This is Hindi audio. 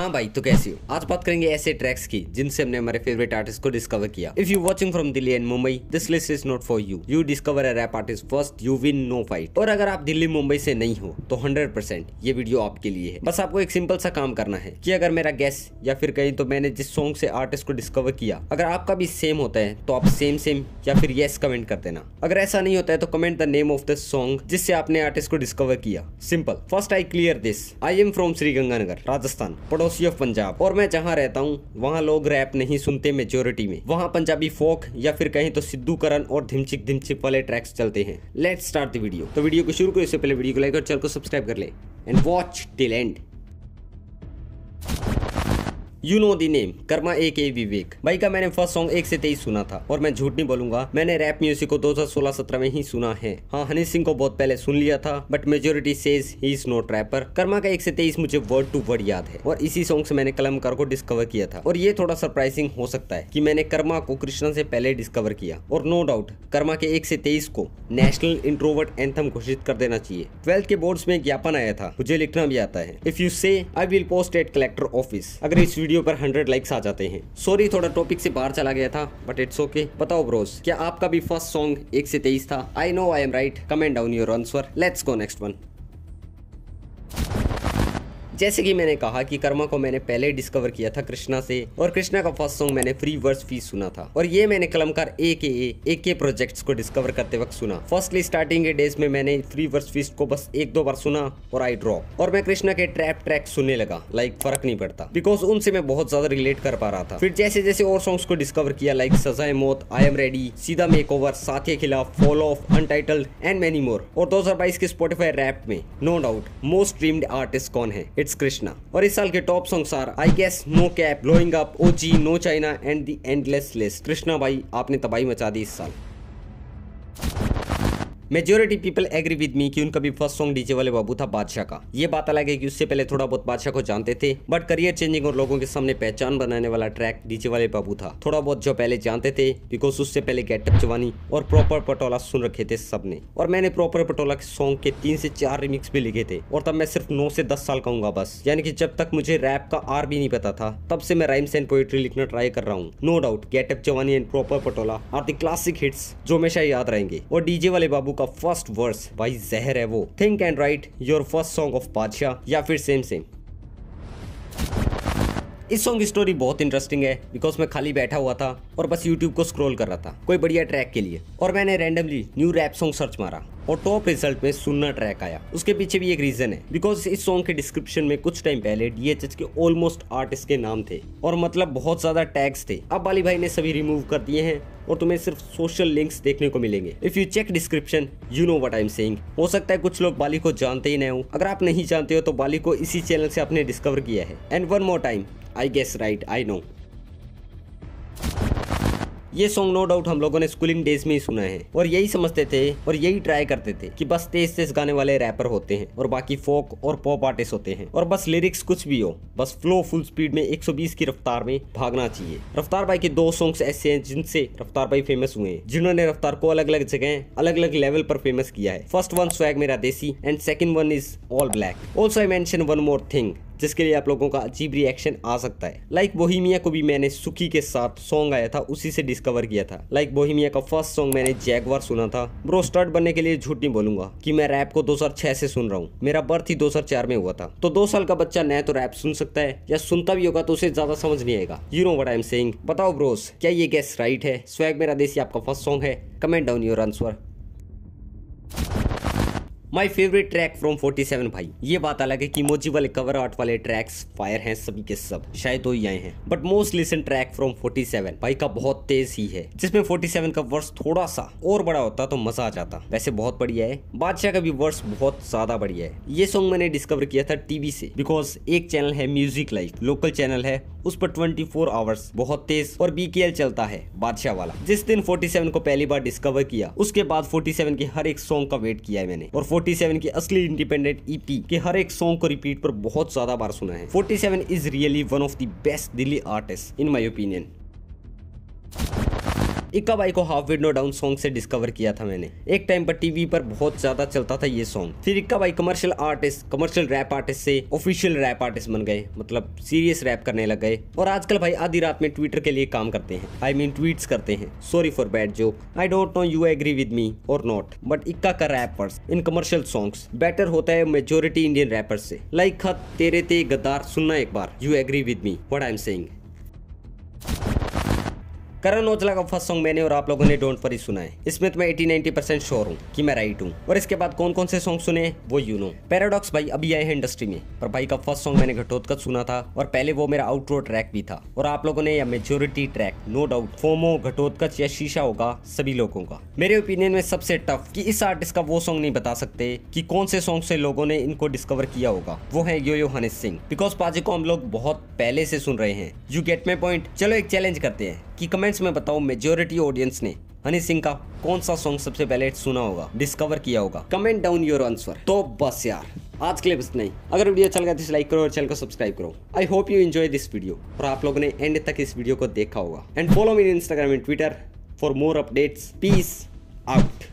हाँ भाई तो कैसे हो आज बात करेंगे ऐसे ट्रैक्स की जिनसे हमने हमारे फेवरेट आर्टिस्ट को डिस्कवर किया if you watching from Delhi and Mumbai this list is not for you you discover a rap artist first you win no fight और अगर आप दिल्ली मुंबई से नहीं हो तो हंड्रेड परसेंट ये वीडियो आपके लिए है बस आपको एक सिंपल सा काम करना है की अगर मेरा गैस या फिर कहीं तो मैंने जिस सॉन्ग से आर्टिस्ट को डिस्कवर किया अगर आपका भी सेम होता है तो आप सेम सेम या फिर येस कमेंट कर देना अगर ऐसा नहीं होता है तो comment the name of the song जिससे आपने आर्टिस्ट को डिस्कवर किया simple first I clear this I am from Shri Ganganagar Rajasthan पड़ोस यूनिवर्सिटी ऑफ पंजाब और मैं जहाँ रहता हूँ वहाँ लोग रैप नहीं सुनते मेजोरिटी में वहाँ पंजाबी फोक या फिर कहीं तो सिद्धू करण और धिमचिक धिमचिक वाले ट्रैक्स चलते हैं लेट स्टार्ट द वीडियो तो वीडियो को शुरू करो इससे पहले वीडियो को लाइक और चैनल को सब्सक्राइब कर ले and watch till end you know the name Karma A K Vivek भाई का मैंने फर्स्ट सॉन्ग एक से तेईस सुना था और मैं झूठ नहीं बोलूंगा मैंने रैप म्यूजिक को 2016-17 में ही सुना है हाँ हनी सिंह को बहुत पहले सुन लिया था but majority says he is not rapper Karma का एक से तेईस मुझे वर्ड टू वर्ड याद है और इसी सॉन्ग से मैंने कलमकार को डिस्कवर किया था और ये थोड़ा सरप्राइजिंग हो सकता है की मैंने कर्मा को कृष्णा से पहले डिस्कवर किया और नो डाउट कर्मा के एक से तेईस को नेशनल इंट्रोवर्ट एंथम घोषित कर देना चाहिए ट्वेल्थ के बोर्ड में ज्ञापन आया था मुझे लिखना भी आता है if you say I will post at collector office अगर इस वीडियो पर हंड्रेड लाइक्स आ जाते हैं सॉरी थोड़ा टॉपिक से बाहर चला गया था बट इट्स ओके बताओ ब्रोस क्या आपका भी फर्स्ट सॉन्ग एक से तेईस था I know I am right comment down your answer let's go next one जैसे कि मैंने कहा कि कर्मा को मैंने पहले डिस्कवर किया था कृष्णा से और कृष्णा का फर्स्ट सॉन्ग मैंने फ्री वर्स फीस सुना था और ये मैंने कलमकार ए के ए ए के प्रोजेक्ट को डिस्कवर करते वक्त सुना फर्स्टली स्टार्टिंग के डेज में मैंने फ्री वर्स फीस को बस एक दो बार सुना और आई ड्रॉप और मैं कृष्णा के ट्रैप ट्रैक सुनने लगा लाइक फर्क नहीं पड़ता बिकॉज उनसे मैं बहुत ज्यादा रिलेट कर पा रहा था फिर जैसे जैसे और सॉन्ग्स को डिस्कवर किया लाइक सजाए मौत आई एम रेडी सीधा मेक ओवर साथ खिलाफ follow off untitled and many more और दो के स्पोटिफाई रैप में no doubt most streamed artist कौन है इट्स इट्स कृष्णा और इस साल के top songs are I guess no cap blowing up oh no China and the endless list Krishna भाई आपने तबाही मचा दी इस साल majority people agree with me कि उनका भी फर्स्ट सॉन्ग डीजे वाले बाबू था बादशाह का ये बात अलग है कि उससे पहले थोड़ा बहुत बादशाह को जानते थे बट करियर चेंजिंग और लोगों के सामने पहचान बनाने वाला ट्रैक डीजे वाले बाबू था थोड़ा बहुत जो पहले जानते थे बिकॉज उससे पहले गेटअप जवानी और प्रॉपर पटोला सुन रखे थे सबने और मैंने प्रॉपर पटोला के सॉन्ग के तीन से चार रिमिक्स भी लिखे थे और तब मैं सिर्फ नौ से दस साल का बस यानी कि जब तक मुझे रैप का आर भी नहीं पता था तब से मैं राइम्स एंड पोएट्री लिखना ट्राई कर रहा हूँ नो डाउट गेटअप जवानी एंड प्रॉपर पटोला आर दी क्लासिक हिट्स जो हमेशा याद रहेंगे और डीजे वाले बाबू का फर्स्ट वर्स भाई जहर है वो think and write your first song of Badshah या फिर सेम सेम इस सॉन्ग की स्टोरी बहुत इंटरेस्टिंग है बिकॉज मैं खाली बैठा हुआ था और बस यूट्यूब को स्क्रॉल कर रहा था कोई बढ़िया ट्रैक के लिए और मैंने randomly new rap song search मारा और टॉप रिजल्ट में सुनना ट्रैक आया उसके पीछे भी एक रीजन है बिकॉज इस सॉन्ग के डिस्क्रिप्शन में कुछ टाइम पहले डीएचएच के ऑलमोस्ट आर्टिस्ट के नाम थे और मतलब बहुत ज्यादा टैग्स थे अब वाली भाई ने सभी रिमूव कर दिए हैं और तुम्हें सिर्फ सोशल लिंक्स देखने को मिलेंगे if you check description you know what I am saying हो सकता है कुछ लोग बाली को जानते ही नहीं हो अगर आप नहीं जानते हो तो बाली को इसी चैनल से आपने डिस्कवर किया है and one more time I guess right I know ये सॉन्ग नो डाउट हम लोगों ने स्कूलिंग डेज में ही सुना है और यही समझते थे और यही ट्राई करते थे कि बस तेज तेज गाने वाले रैपर होते हैं और बाकी फोक और पॉप आर्टिस्ट होते हैं और बस लिरिक्स कुछ भी हो बस फ्लो फुल स्पीड में 120 की रफ्तार में भागना चाहिए रफ्तार भाई के दो सॉन्ग ऐसे हैं जिनसे रफ्तार भाई फेमस हुए हैं जिन्होंने रफ्तार को अलग अलग जगह अलग अलग लेवल पर फेमस किया है फर्स्ट वन स्वैग मेरा देसी and second one is all black also I मैं वन मोर थिंग जिसके लिए आप लोगों का अजीब रिएक्शन आ सकता है लाइक बोहिमिया को भी मैंने सुखी के साथ सॉन्ग आया था उसी से डिस्कवर किया था लाइक बोहिमिया का फर्स्ट सॉन्ग मैंने जैगवार सुना था ब्रो स्टार्ट बनने के लिए झूठ नहीं बोलूंगा की मैं रैप को दो से सुन रहा हूँ मेरा बर्थ ही दो में हुआ था तो दो साल का बच्चा नया तो रैप सुन सकता है या सुनता भी होगा तो उसे ज्यादा समझ नहीं आएगा you know what I am बताओ ब्रोस क्या ये गैस राइट है स्वैग मेरा देसी आपका फर्स्ट सॉन्ग है comment down your answer my favourite track from 47 भाई ये बात अलग है कि मोजी वाले कवर आर्ट वाले ट्रैक्स फायर हैं सभी के सब शायद दो तो ही आए हैं but most listen track from 47 भाई का बहुत तेज ही है जिसमें 47 का वर्ष थोड़ा सा और बड़ा होता तो मजा आ जाता वैसे बहुत बढ़िया है बादशाह का भी वर्ष बहुत ज्यादा बढ़िया है ये सॉन्ग मैंने डिस्कवर किया था टीवी से बिकॉज एक चैनल है म्यूजिक लाइफ लोकल चैनल है उस पर 24 फोर आवर्स बहुत तेज और बीकेएल चलता है बादशाह वाला जिस दिन 47 को पहली बार डिस्कवर किया उसके बाद 47 के हर एक सॉन्ग का वेट किया है मैंने और 47 के असली इंडिपेंडेंट ईपी e के हर एक सॉन्ग को रिपीट पर बहुत ज्यादा बार सुना है 47 is really one of the best Delhi artist in my opinion Ikka भाई को हाफ विड नो डाउन सॉन्ग से डिस्कवर किया था मैंने एक टाइम पर टीवी पर बहुत ज्यादा चलता था ये सॉन्ग फिर इक्का भाई commercial artist commercial rap artist से ऑफिशियल रैप आर्टिस्ट बन गए मतलब सीरियस रैप करने लग गए और आजकल भाई आधी रात में ट्विटर के लिए काम करते हैं आई मीन ट्वीट करते हैं sorry for bad joke I don't know you agree with me और नॉट बट इक्का का rappers in commercial songs better होता है मेजोरिटी इंडियन रैपर्स से लाइक like, खत हाँ, तेरे ते गद्दार सुनना एक बार you agree with me what I am saying Karan Aujla का फर्स्ट सॉन्ग मैंने और आप लोगों ने डोंट फरी सुना है इसमें तो मैं एटी नाइनटी परसेंट श्योर हूँ कि मैं राइट हूँ और इसके बाद कौन कौन से सॉन्ग सुने वो यू नो पैराडॉक्स भाई अभी आए हैं इंडस्ट्री में पर भाई का फर्स्ट सॉन्ग मैंने घटोत्कच सुना था और पहले वो मेरा आउटरो ट्रैक भी था और आप लोगों ने यह majority track no doubt FOMO Ghatotkach या शीशा होगा सभी लोगों का मेरे ओपिनियन में सबसे टफ की इस आर्टिस्ट का वो सॉन्ग नहीं बता सकते की कौन से सॉन्ग से लोगों ने इनको डिस्कवर किया होगा वो है yo yo Honey Singh because पाजे को हम लोग बहुत पहले से सुन रहे हैं यू गेट माई पॉइंट चलो एक चैलेंज करते हैं कि कमेंट्स में बताओ मेजोरिटी ऑडियंस ने हनी सिंह का कौन सा सॉन्ग सबसे पहले सुना होगा डिस्कवर किया होगा कमेंट डाउन योर आंसर तो बस यार आज के लिए बस नहीं अगर वीडियो चल अच्छा लगा तो लाइक करो और चैनल को सब्सक्राइब करो I hope you enjoy this video और आप लोगों ने एंड तक इस वीडियो को देखा होगा and follow me Instagram and Twitter for more updates peace out